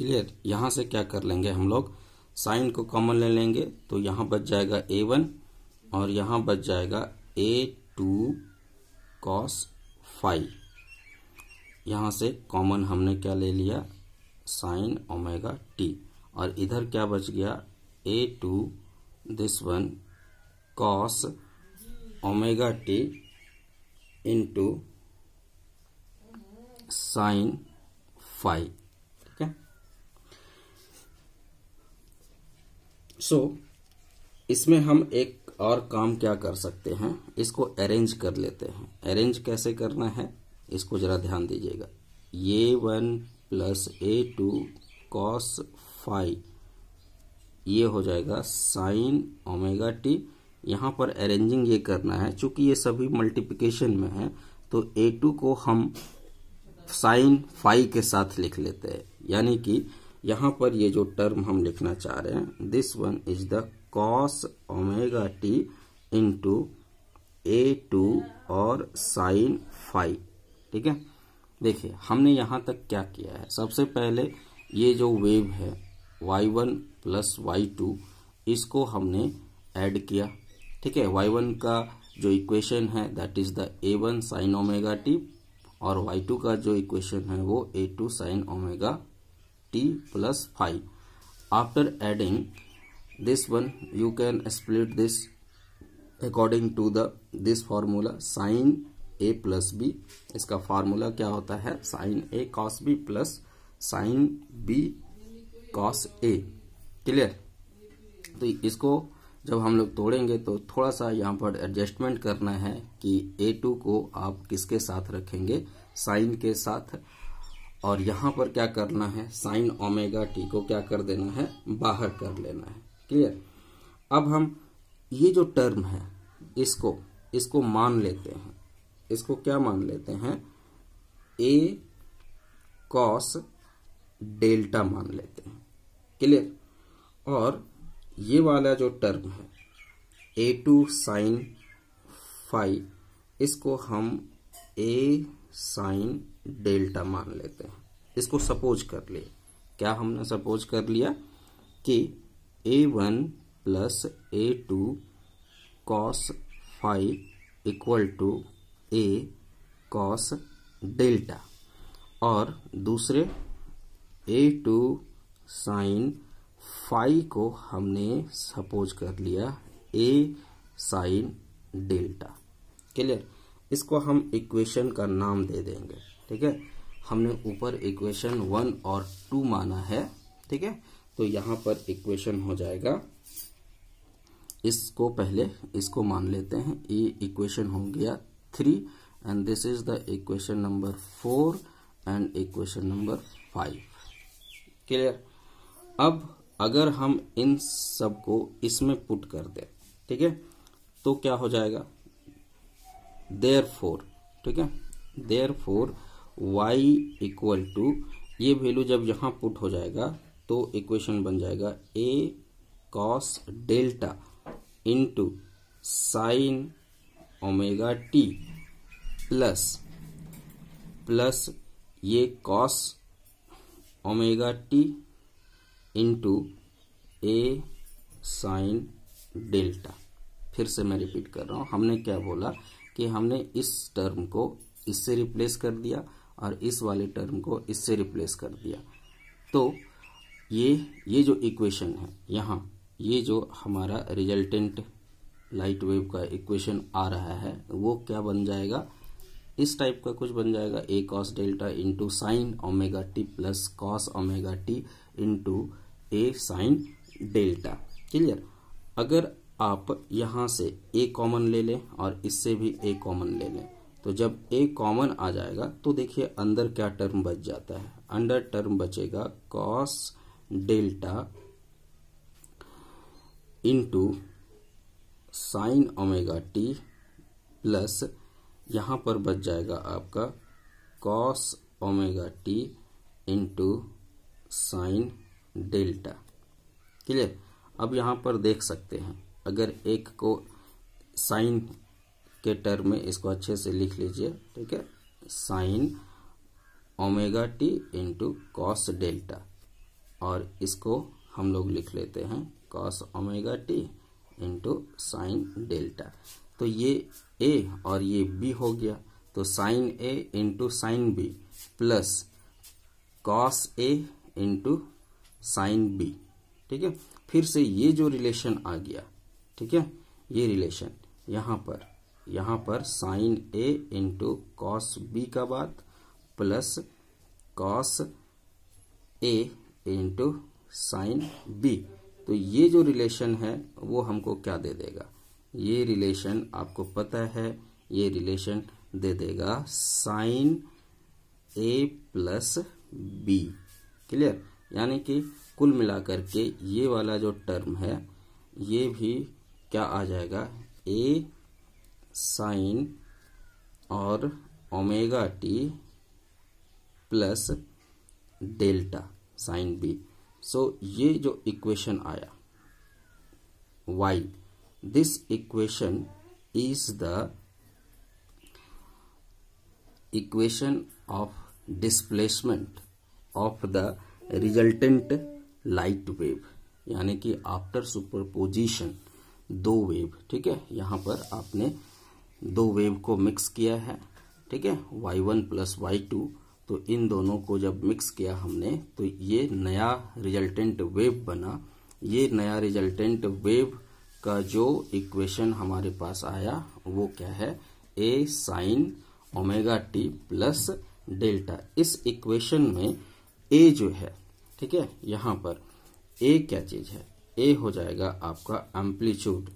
clear यहां से क्या कर लेंगे हम लोग साइन को कॉमन ले लेंगे तो यहां बच जाएगा ए वन और यहां बच जाएगा ए टू कॉस फाइव यहां से कॉमन हमने क्या ले लिया साइन ओमेगा टी और इधर क्या बच गया A two this one cos omega T into sine five so so, इसमें हम एक और काम क्या कर सकते हैं इसको अरेंज कर लेते हैं अरेंज कैसे करना है इसको जरा ध्यान दीजिएगा ये one plus A two cos five ये हो जाएगा साइन ओमेगा टी यहाँ पर अरेंजिंग ये करना है चूंकि ये सभी मल्टीप्लिकेशन में है तो ए टू को हम साइन फाइव के साथ लिख लेते हैं यानी कि यहां पर ये जो टर्म हम लिखना चाह रहे हैं this one is the cos omega T into A two और साइन फाइव ठीक है देखिए हमने यहां तक क्या किया है सबसे पहले ये जो वेव है Y one plus Y two इसको हमने ऐड किया ठीक है वाई वन का जो इक्वेशन है that is the A one sine omega T और वाई टू का जो इक्वेशन है वो A two sine omega T plus five after adding this one you can split this according to the this formula sine A plus B इसका formula क्या होता है sine A cos B plus sine B cos A clear तो इसको जब हम लोग तोड़ेंगे तो थोड़ा सा यहाँ पर एडजस्टमेंट करना है कि ए टू को आप किसके साथ रखेंगे साइन के साथ और यहां पर क्या करना है साइन ओमेगा टी को क्या कर देना है बाहर कर लेना है क्लियर अब हम ये जो टर्म है इसको इसको मान लेते हैं इसको क्या मान लेते हैं ए कॉस डेल्टा मान लेते हैं क्लियर और ये वाला जो टर्म है ए टू साइन फाइव इसको हम ए साइन डेल्टा मान लेते हैं इसको सपोज कर लिए क्या हमने सपोज कर लिया कि A one plus A two cos five equal to A cos delta और दूसरे ए टू साइन फाइव को हमने सपोज कर लिया ए साइन डेल्टा क्लियर इसको हम इक्वेशन का नाम दे देंगे ठीक है हमने ऊपर इक्वेशन वन और टू माना है ठीक है तो यहां पर इक्वेशन हो जाएगा इसको पहले इसको मान लेते हैं ये इक्वेशन हो गया three and this is the equation number four and equation number five clear अब अगर हम इन सब को इसमें पुट कर दे ठीक है तो क्या हो जाएगा देयर फोर ठीक है therefore y equal to ये वैल्यू जब यहाँ पुट हो जाएगा तो इक्वेशन बन जाएगा A cos delta into sine omega T plus plus ये cos omega T into A sine delta फिर से मैं रिपीट कर रहा हूँ हमने क्या बोला कि हमने इस टर्म को इससे रिप्लेस कर दिया और इस वाले टर्म को इससे रिप्लेस कर दिया तो ये ये जो इक्वेशन है यहाँ ये जो हमारा रिजल्टेंट लाइट वेव का इक्वेशन आ रहा है वो क्या बन जाएगा इस टाइप का कुछ बन जाएगा A cos delta into sine omega T plus cos omega T into A sine delta clear अगर आप यहाँ से ए कॉमन ले लें और इससे भी ए कॉमन ले लें तो जब ए कॉमन आ जाएगा तो देखिए अंदर क्या टर्म बच जाता है अंडर टर्म बचेगा cos delta into sine omega T plus यहां पर बच जाएगा आपका cos omega T into sine delta clear अब यहां पर देख सकते हैं अगर एक को साइन के टर्म में इसको अच्छे से लिख लीजिए ठीक है sine omega T into cos delta और इसको हम लोग लिख लेते हैं cos omega T into sine delta तो ये ए और ये बी हो गया तो sine A into sine B plus cos A into sine B ठीक है फिर से ये जो रिलेशन आ गया ठीक है ये रिलेशन यहाँ पर यहाँ पर sine A into cos B का बात plus cos A into sine B तो ये जो रिलेशन है वो हमको क्या दे देगा ये रिलेशन आपको पता है ये रिलेशन दे देगा sine A plus B clear यानी कि कुल मिलाकर के ये वाला जो टर्म है ये भी क्या आ जाएगा ए साइन और omega T plus delta sine B so ये जो इक्वेशन आया why this equation is the equation of displacement of the resultant light wave यानी कि आफ्टर सुपरपोजिशन दो वेव ठीक है यहां पर आपने दो वेव को मिक्स किया है ठीक है Y one plus Y two तो इन दोनों को जब मिक्स किया हमने तो ये नया रिजल्टेंट वेव बना ये नया रिजल्टेंट वेव का जो इक्वेशन हमारे पास आया वो क्या है A sine omega T plus delta इस इक्वेशन में ए जो है ठीक है यहाँ पर ए क्या चीज है ए हो जाएगा आपका amplitude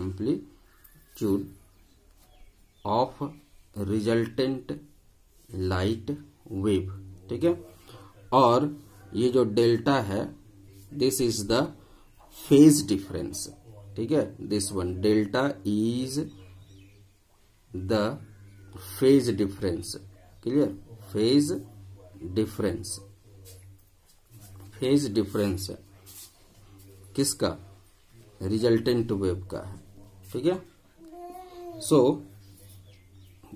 amplitude magnitude of resultant light wave ठीक है और ये जो डेल्टा है this is the phase difference ठीक है this one delta is the phase difference clear phase difference phase difference किसका रिजल्टेंट वेव का है ठीक है So,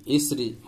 is